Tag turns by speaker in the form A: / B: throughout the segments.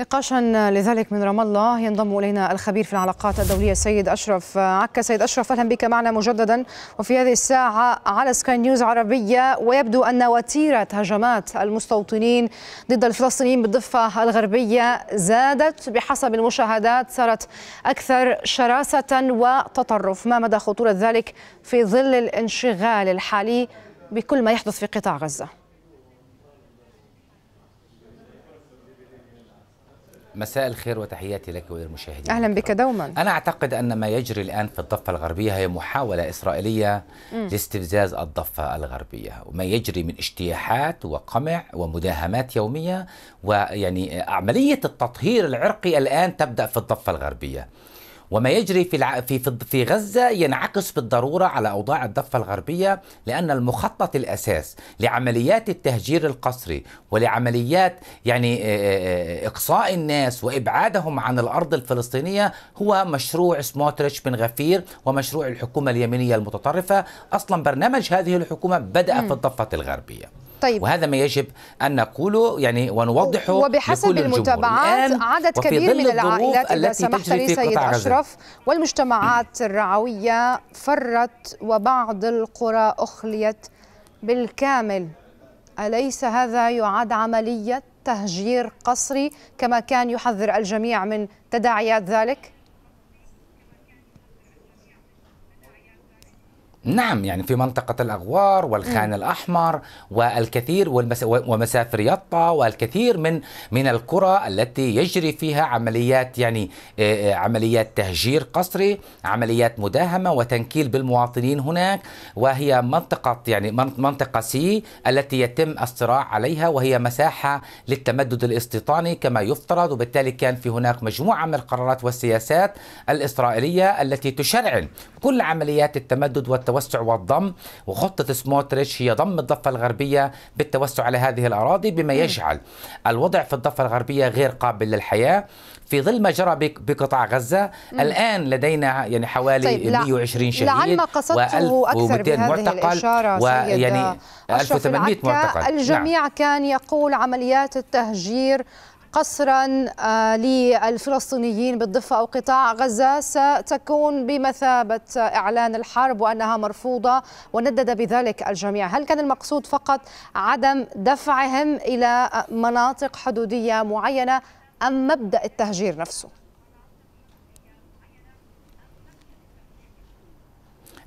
A: نقاشا لذلك من رام الله ينضم الينا الخبير في العلاقات الدوليه السيد اشرف عكا سيد اشرف اهلا بك معنا مجددا وفي هذه الساعه على سكاي نيوز عربيه ويبدو ان وتيره هجمات المستوطنين ضد الفلسطينيين بالضفه الغربيه زادت بحسب المشاهدات صارت اكثر شراسه وتطرف ما مدى خطوره ذلك في ظل الانشغال الحالي بكل ما يحدث في قطاع غزه
B: مساء الخير وتحياتي لك وللمشاهدين
A: اهلا بك دوما انا اعتقد ان ما يجري
B: الان في الضفه الغربيه هي محاوله اسرائيليه م. لاستفزاز الضفه الغربيه وما يجري من اجتياحات وقمع ومداهمات يوميه ويعني عمليه التطهير العرقي الان تبدا في الضفه الغربيه وما يجري في الع... في في غزه ينعكس بالضروره على اوضاع الضفه الغربيه لان المخطط الاساس لعمليات التهجير القسري ولعمليات يعني اقصاء الناس وابعادهم عن الارض الفلسطينيه هو مشروع سموتريتش بن غفير ومشروع الحكومه اليمينيه المتطرفه اصلا برنامج هذه الحكومه بدا في الضفه الغربيه طيب. وهذا ما يجب أن نقوله يعني ونوضحه وبحسب المتابعات عدد كبير من العائلات إذا سمحت لي سيد أشرف
A: والمجتمعات الرعوية فرت وبعض القرى أخليت بالكامل أليس هذا يعد عملية تهجير قسري كما كان يحذر الجميع من تداعيات ذلك؟
B: نعم يعني في منطقة الأغوار والخان الأحمر والكثير ومسافر يطا والكثير من من القرى التي يجري فيها عمليات يعني عمليات تهجير قسري عمليات مداهمة وتنكيل بالمواطنين هناك وهي منطقة يعني منطقة سي التي يتم الصراع عليها وهي مساحة للتمدد الاستيطاني كما يفترض وبالتالي كان في هناك مجموعة من القرارات والسياسات الإسرائيلية التي تشرعن كل عمليات التمدد والتوسع التوسع والضم وخطة سموتريتش هي ضم الضفة الغربية بالتوسع على هذه الأراضي بما يجعل الوضع في الضفة الغربية غير قابل للحياة في ظل ما جرى بقطاع غزة مم. الآن لدينا يعني حوالي طيب 120 شهيد لعل ما قصدته أكثر بهذه معتقل الإشارة ويعني 1800 معتقل نعم. الجميع نعم.
A: كان يقول عمليات التهجير قصرا آه، للفلسطينيين بالضفة أو قطاع غزة ستكون بمثابة إعلان الحرب وأنها مرفوضة وندد بذلك الجميع هل كان المقصود فقط عدم دفعهم إلى مناطق حدودية معينة أم مبدأ التهجير نفسه؟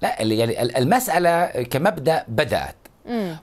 B: لا يعني المسألة كمبدأ بدأت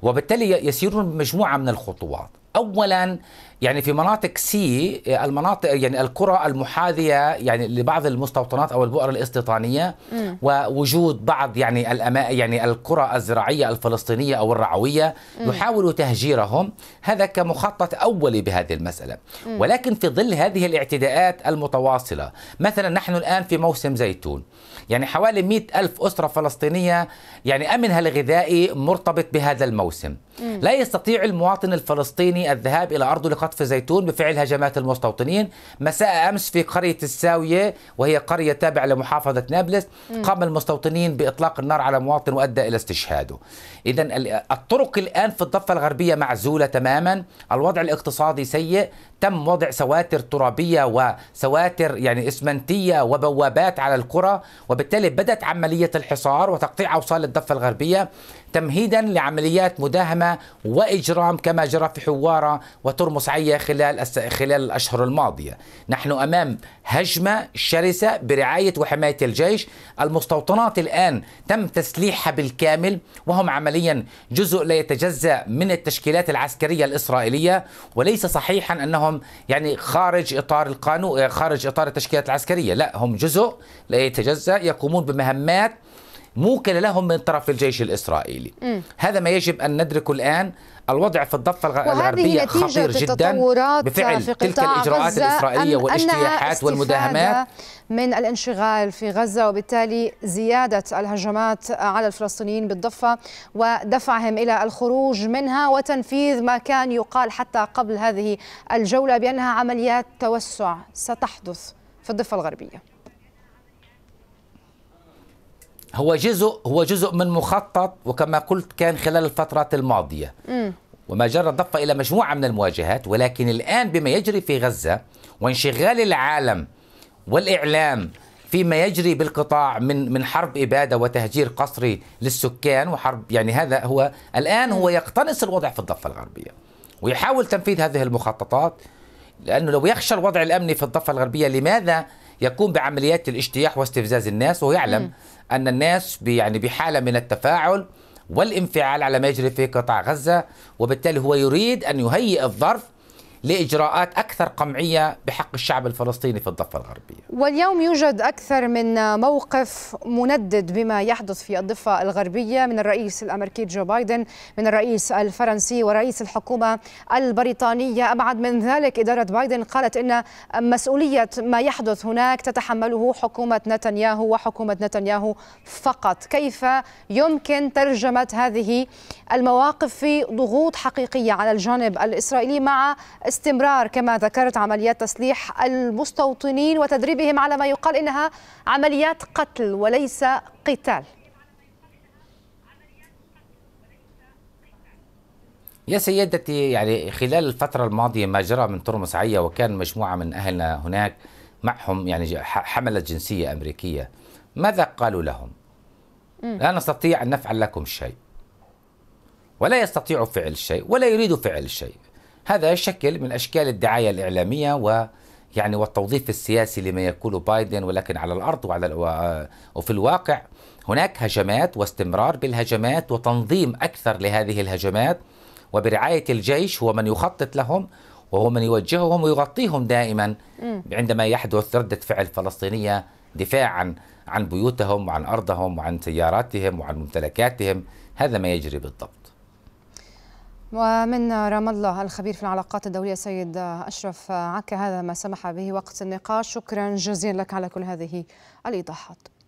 B: وبالتالي يسيرون بمجموعة من الخطوات أولا يعني في مناطق سي المناطق يعني القرى المحاذيه يعني لبعض المستوطنات او البؤر الاستيطانيه م. ووجود بعض يعني الأما يعني القرى الزراعيه الفلسطينيه او الرعويه م. تهجيرهم هذا كمخطط اولي بهذه المساله م. ولكن في ظل هذه الاعتداءات المتواصله مثلا نحن الان في موسم زيتون يعني حوالي 100 ألف أسرة فلسطينية يعني أمنها الغذائي مرتبط بهذا الموسم م. لا يستطيع المواطن الفلسطيني الذهاب إلى أرضه لقطع خطف زيتون بفعل هجمات المستوطنين مساء أمس في قرية الساوية وهي قرية تابعة لمحافظة نابلس قام المستوطنين بإطلاق النار على مواطن وأدى إلى استشهاده إذا الطرق الآن في الضفة الغربية معزولة تماما الوضع الاقتصادي سيء تم وضع سواتر ترابية وسواتر يعني إسمنتية وبوابات على القرى وبالتالي بدأت عملية الحصار وتقطيع أوصال الضفة الغربية تمهيدا لعمليات مداهمه واجرام كما جرى في حواره وترمس عيه خلال خلال الاشهر الماضيه. نحن امام هجمه شرسه برعايه وحمايه الجيش، المستوطنات الان تم تسليحها بالكامل وهم عمليا جزء لا يتجزا من التشكيلات العسكريه الاسرائيليه وليس صحيحا انهم يعني خارج اطار القانون خارج اطار التشكيلات العسكريه، لا هم جزء لا يتجزا يقومون بمهمات موكل لهم من طرف الجيش الإسرائيلي م. هذا ما يجب أن ندركه الآن الوضع في الضفة الغربية خطير جدا بفعل تلك الإجراءات الإسرائيلية والاجتياحات والمداهمات
A: من الانشغال في غزة وبالتالي زيادة الهجمات على الفلسطينيين بالضفة ودفعهم إلى الخروج منها وتنفيذ ما كان يقال حتى قبل هذه الجولة بأنها عمليات توسع ستحدث في الضفة الغربية
B: هو جزء هو جزء من مخطط وكما قلت كان خلال الفترات الماضيه م. وما جرى ضفه الى مجموعه من المواجهات ولكن الان بما يجري في غزه وانشغال العالم والاعلام فيما يجري بالقطاع من من حرب اباده وتهجير قسري للسكان وحرب يعني هذا هو الان هو يقتنص الوضع في الضفه الغربيه ويحاول تنفيذ هذه المخططات لانه لو يخشى الوضع الامني في الضفه الغربيه لماذا يقوم بعمليات الاجتياح واستفزاز الناس ويعلم م. أن الناس يعني بحالة من التفاعل والانفعال على ما يجري في قطاع غزة وبالتالي هو يريد أن يهيئ الظرف لإجراءات أكثر قمعية بحق الشعب الفلسطيني في الضفة الغربية
A: واليوم يوجد أكثر من موقف مندد بما يحدث في الضفة الغربية من الرئيس الأمريكي جو بايدن من الرئيس الفرنسي ورئيس الحكومة البريطانية أبعد من ذلك إدارة بايدن قالت أن مسؤولية ما يحدث هناك تتحمله حكومة نتنياهو وحكومة نتنياهو فقط كيف يمكن ترجمة هذه المواقف في ضغوط حقيقية على الجانب الإسرائيلي مع استمرار كما ذكرت عمليات تسليح المستوطنين وتدريبهم على ما يقال انها عمليات قتل وليس قتال
B: يا سيدتي يعني خلال الفترة الماضية ما جرى من ترمس عيا وكان مجموعة من أهلنا هناك معهم يعني حملة جنسية أمريكية ماذا قالوا لهم؟ م. لا نستطيع أن نفعل لكم شيء ولا يستطيعوا فعل شيء ولا يريدوا فعل شيء هذا شكل من أشكال الدعاية الإعلامية و يعني والتوظيف السياسي لما يقوله بايدن ولكن على الارض وعلى الو... وفي الواقع هناك هجمات واستمرار بالهجمات وتنظيم اكثر لهذه الهجمات وبرعايه الجيش هو من يخطط لهم وهو من يوجههم ويغطيهم دائما عندما يحدث رده فعل فلسطينيه دفاعا عن بيوتهم وعن ارضهم وعن سياراتهم وعن ممتلكاتهم هذا ما يجري بالضبط
A: ومن رام الله الخبير في العلاقات الدولية سيد أشرف عكا هذا ما سمح به وقت النقاش شكرا جزيلا لك على كل هذه الإيضاحات